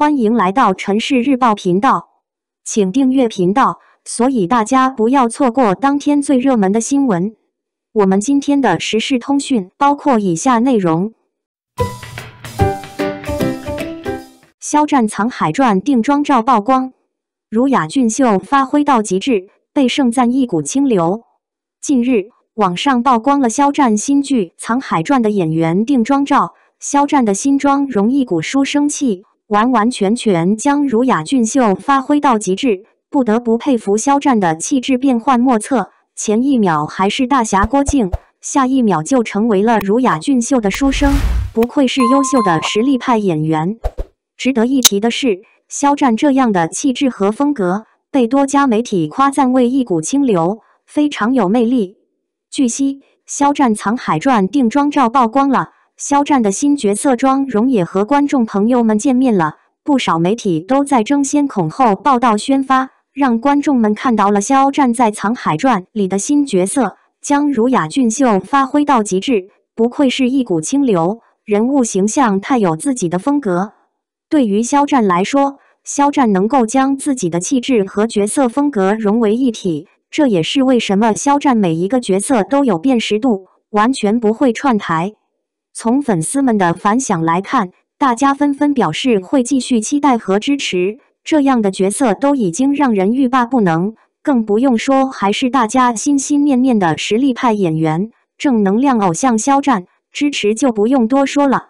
欢迎来到《城市日报》频道，请订阅频道，所以大家不要错过当天最热门的新闻。我们今天的时事通讯包括以下内容：肖战《藏海传》定妆照曝光，儒雅俊秀发挥到极致，被盛赞一股清流。近日，网上曝光了肖战新剧《藏海传》的演员定妆照，肖战的新妆容一股书生气。完完全全将儒雅俊秀发挥到极致，不得不佩服肖战的气质变幻莫测。前一秒还是大侠郭靖，下一秒就成为了儒雅俊秀的书生，不愧是优秀的实力派演员。值得一提的是，肖战这样的气质和风格被多家媒体夸赞为一股清流，非常有魅力。据悉，肖战《藏海传》定妆照曝光了。肖战的新角色妆容也和观众朋友们见面了，不少媒体都在争先恐后报道宣发，让观众们看到了肖战在《藏海传》里的新角色，将儒雅俊秀发挥到极致，不愧是一股清流，人物形象太有自己的风格。对于肖战来说，肖战能够将自己的气质和角色风格融为一体，这也是为什么肖战每一个角色都有辨识度，完全不会串台。从粉丝们的反响来看，大家纷纷表示会继续期待和支持。这样的角色都已经让人欲罢不能，更不用说还是大家心心念念的实力派演员、正能量偶像肖战。支持就不用多说了。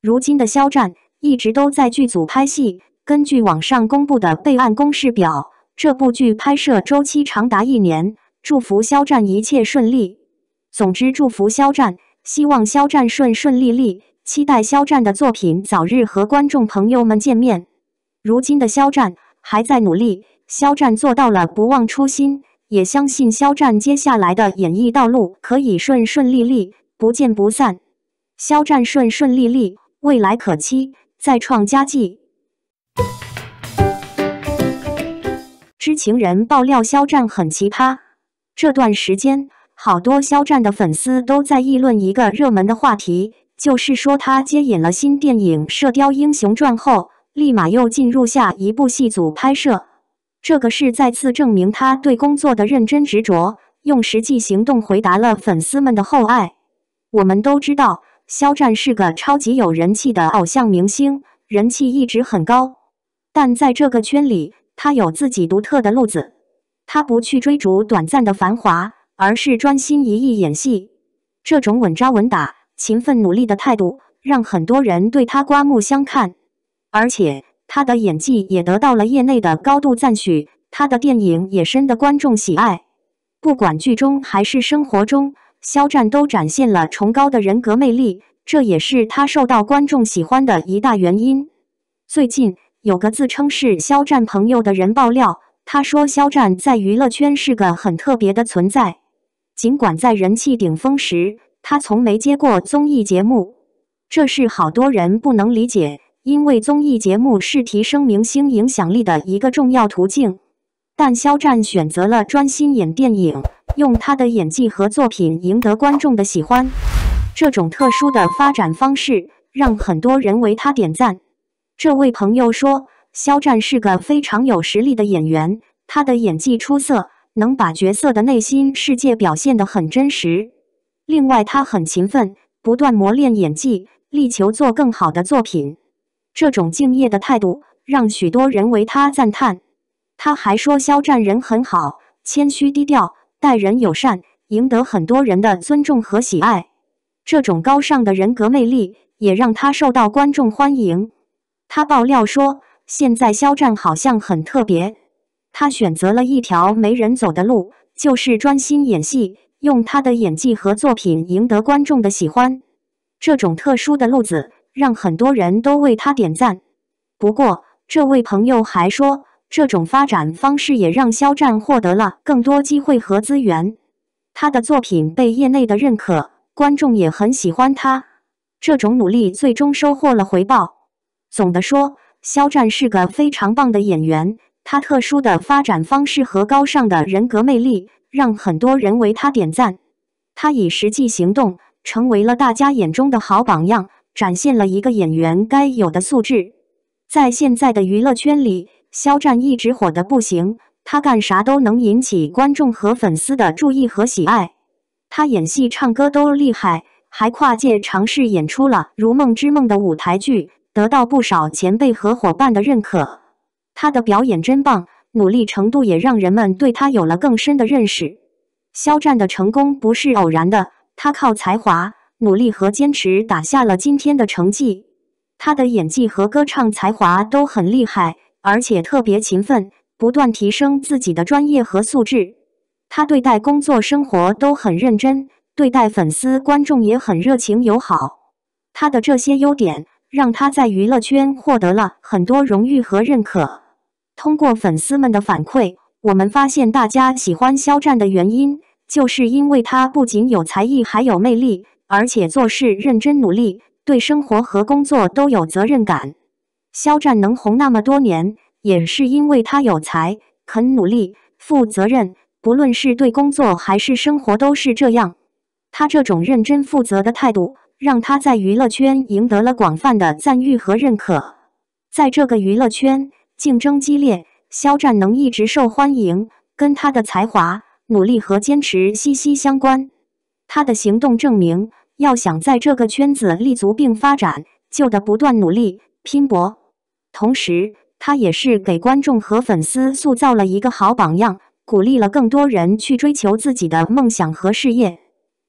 如今的肖战一直都在剧组拍戏。根据网上公布的备案公示表，这部剧拍摄周期长达一年。祝福肖战一切顺利。总之，祝福肖战。希望肖战顺顺利利，期待肖战的作品早日和观众朋友们见面。如今的肖战还在努力，肖战做到了不忘初心，也相信肖战接下来的演艺道路可以顺顺利利，不见不散。肖战顺顺利利，未来可期，再创佳绩。知情人爆料，肖战很奇葩，这段时间。好多肖战的粉丝都在议论一个热门的话题，就是说他接演了新电影《射雕英雄传》后，立马又进入下一部戏组拍摄。这个是再次证明他对工作的认真执着，用实际行动回答了粉丝们的厚爱。我们都知道，肖战是个超级有人气的偶像明星，人气一直很高。但在这个圈里，他有自己独特的路子，他不去追逐短暂的繁华。而是专心一意演戏，这种稳扎稳打、勤奋努力的态度，让很多人对他刮目相看。而且，他的演技也得到了业内的高度赞许，他的电影也深得观众喜爱。不管剧中还是生活中，肖战都展现了崇高的人格魅力，这也是他受到观众喜欢的一大原因。最近，有个自称是肖战朋友的人爆料，他说肖战在娱乐圈是个很特别的存在。尽管在人气顶峰时，他从没接过综艺节目，这是好多人不能理解。因为综艺节目是提升明星影响力的一个重要途径，但肖战选择了专心演电影，用他的演技和作品赢得观众的喜欢。这种特殊的发展方式让很多人为他点赞。这位朋友说：“肖战是个非常有实力的演员，他的演技出色。”能把角色的内心世界表现得很真实。另外，他很勤奋，不断磨练演技，力求做更好的作品。这种敬业的态度让许多人为他赞叹。他还说，肖战人很好，谦虚低调，待人友善，赢得很多人的尊重和喜爱。这种高尚的人格魅力也让他受到观众欢迎。他爆料说，现在肖战好像很特别。他选择了一条没人走的路，就是专心演戏，用他的演技和作品赢得观众的喜欢。这种特殊的路子让很多人都为他点赞。不过，这位朋友还说，这种发展方式也让肖战获得了更多机会和资源。他的作品被业内的认可，观众也很喜欢他。这种努力最终收获了回报。总的说，肖战是个非常棒的演员。他特殊的发展方式和高尚的人格魅力，让很多人为他点赞。他以实际行动成为了大家眼中的好榜样，展现了一个演员该有的素质。在现在的娱乐圈里，肖战一直火得不行，他干啥都能引起观众和粉丝的注意和喜爱。他演戏、唱歌都厉害，还跨界尝试演出了《如梦之梦》的舞台剧，得到不少前辈和伙伴的认可。他的表演真棒，努力程度也让人们对他有了更深的认识。肖战的成功不是偶然的，他靠才华、努力和坚持打下了今天的成绩。他的演技和歌唱才华都很厉害，而且特别勤奋，不断提升自己的专业和素质。他对待工作、生活都很认真，对待粉丝、观众也很热情友好。他的这些优点让他在娱乐圈获得了很多荣誉和认可。通过粉丝们的反馈，我们发现大家喜欢肖战的原因，就是因为他不仅有才艺，还有魅力，而且做事认真努力，对生活和工作都有责任感。肖战能红那么多年，也是因为他有才、肯努力、负责任，不论是对工作还是生活都是这样。他这种认真负责的态度，让他在娱乐圈赢得了广泛的赞誉和认可。在这个娱乐圈。竞争激烈，肖战能一直受欢迎，跟他的才华、努力和坚持息息相关。他的行动证明，要想在这个圈子立足并发展，就得不断努力拼搏。同时，他也是给观众和粉丝塑造了一个好榜样，鼓励了更多人去追求自己的梦想和事业。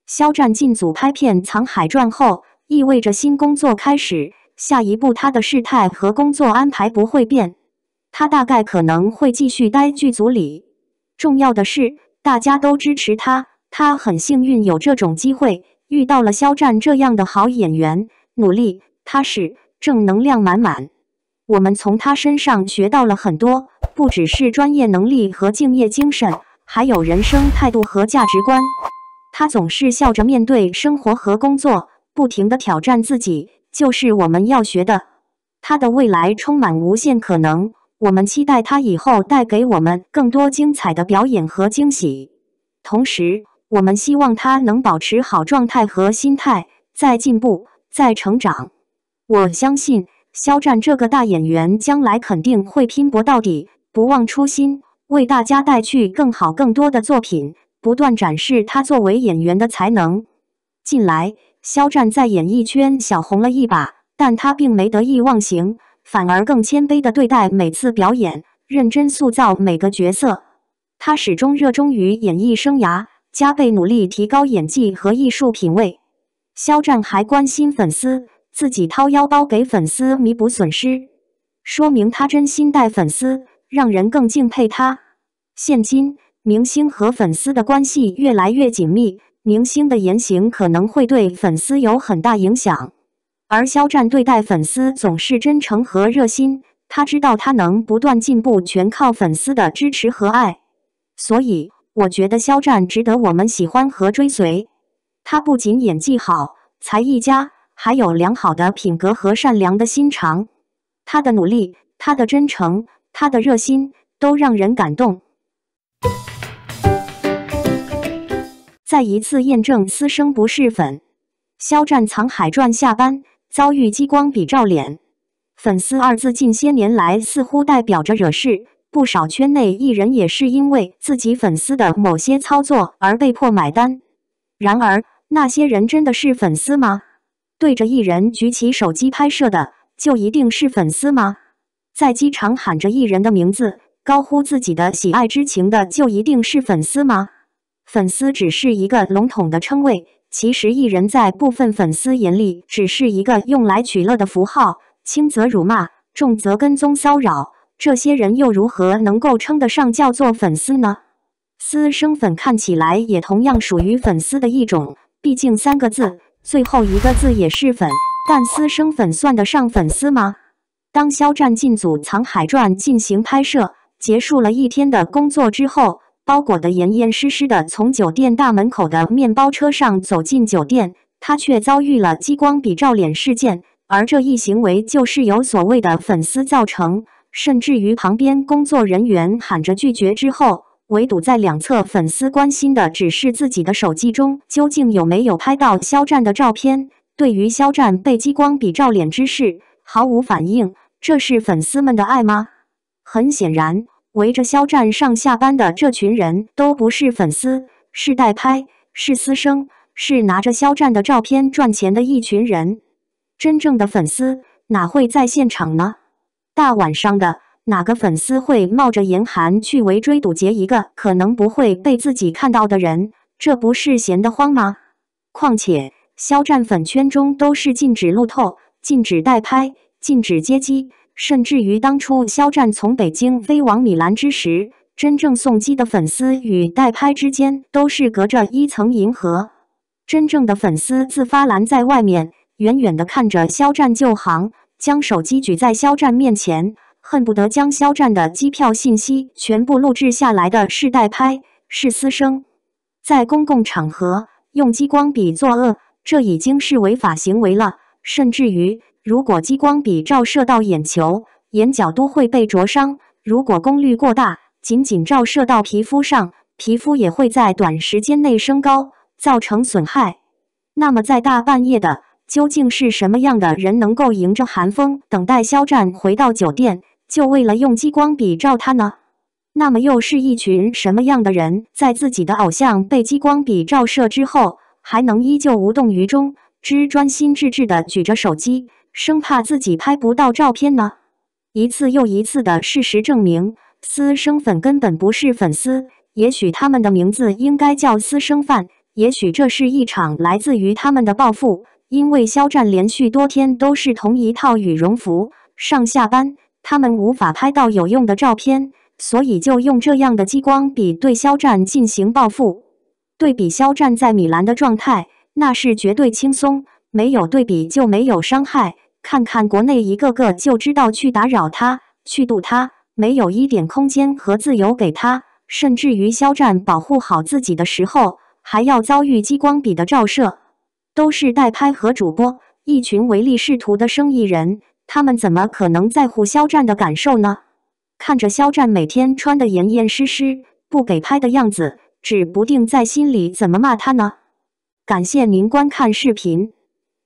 肖战进组拍片《藏海传》后，意味着新工作开始，下一步他的事态和工作安排不会变。他大概可能会继续待剧组里。重要的是，大家都支持他，他很幸运有这种机会，遇到了肖战这样的好演员，努力、踏实、正能量满满。我们从他身上学到了很多，不只是专业能力和敬业精神，还有人生态度和价值观。他总是笑着面对生活和工作，不停的挑战自己，就是我们要学的。他的未来充满无限可能。我们期待他以后带给我们更多精彩的表演和惊喜。同时，我们希望他能保持好状态和心态，在进步，在成长。我相信肖战这个大演员将来肯定会拼搏到底，不忘初心，为大家带去更好更多的作品，不断展示他作为演员的才能。近来，肖战在演艺圈小红了一把，但他并没得意忘形。反而更谦卑地对待每次表演，认真塑造每个角色。他始终热衷于演艺生涯，加倍努力提高演技和艺术品味。肖战还关心粉丝，自己掏腰包给粉丝弥补损失，说明他真心待粉丝，让人更敬佩他。现今，明星和粉丝的关系越来越紧密，明星的言行可能会对粉丝有很大影响。而肖战对待粉丝总是真诚和热心，他知道他能不断进步全靠粉丝的支持和爱，所以我觉得肖战值得我们喜欢和追随。他不仅演技好、才艺佳，还有良好的品格和善良的心肠。他的努力、他的真诚、他的热心都让人感动。再一次验证私生不是粉，肖战《藏海传》下班。遭遇激光笔照脸，粉丝二字近些年来似乎代表着惹事。不少圈内艺人也是因为自己粉丝的某些操作而被迫买单。然而，那些人真的是粉丝吗？对着艺人举起手机拍摄的，就一定是粉丝吗？在机场喊着艺人的名字，高呼自己的喜爱之情的，就一定是粉丝吗？粉丝只是一个笼统的称谓。其实，艺人在部分粉丝眼里，只是一个用来取乐的符号，轻则辱骂，重则跟踪骚扰。这些人又如何能够称得上叫做粉丝呢？私生粉看起来也同样属于粉丝的一种，毕竟三个字，最后一个字也是“粉”，但私生粉算得上粉丝吗？当肖战进组《藏海传》进行拍摄，结束了一天的工作之后。包裹得严严实实的，从酒店大门口的面包车上走进酒店，他却遭遇了激光笔照脸事件，而这一行为就是由所谓的粉丝造成。甚至于旁边工作人员喊着拒绝之后，围堵在两侧粉丝关心的只是自己的手机中究竟有没有拍到肖战的照片。对于肖战被激光笔照脸之事毫无反应，这是粉丝们的爱吗？很显然。围着肖战上下班的这群人都不是粉丝，是代拍，是私生，是拿着肖战的照片赚钱的一群人。真正的粉丝哪会在现场呢？大晚上的，哪个粉丝会冒着严寒去围追堵截一个可能不会被自己看到的人？这不是闲得慌吗？况且，肖战粉圈中都是禁止露透、禁止代拍、禁止接机。甚至于当初肖战从北京飞往米兰之时，真正送机的粉丝与代拍之间都是隔着一层银河。真正的粉丝自发拦在外面，远远的看着肖战就航，将手机举在肖战面前，恨不得将肖战的机票信息全部录制下来的是代拍，是私生。在公共场合用激光笔作恶，这已经是违法行为了。甚至于。如果激光笔照射到眼球，眼角都会被灼伤；如果功率过大，仅仅照射到皮肤上，皮肤也会在短时间内升高，造成损害。那么，在大半夜的，究竟是什么样的人能够迎着寒风等待肖战回到酒店，就为了用激光笔照他呢？那么，又是一群什么样的人在自己的偶像被激光笔照射之后，还能依旧无动于衷，之专心致志的举着手机？生怕自己拍不到照片呢。一次又一次的事实证明，私生粉根本不是粉丝。也许他们的名字应该叫私生饭。也许这是一场来自于他们的报复。因为肖战连续多天都是同一套羽绒服上下班，他们无法拍到有用的照片，所以就用这样的激光笔对肖战进行报复。对比肖战在米兰的状态，那是绝对轻松。没有对比就没有伤害。看看国内一个个就知道去打扰他，去堵他，没有一点空间和自由给他。甚至于肖战保护好自己的时候，还要遭遇激光笔的照射，都是代拍和主播，一群唯利是图的生意人，他们怎么可能在乎肖战的感受呢？看着肖战每天穿得严严实实，不给拍的样子，指不定在心里怎么骂他呢？感谢您观看视频。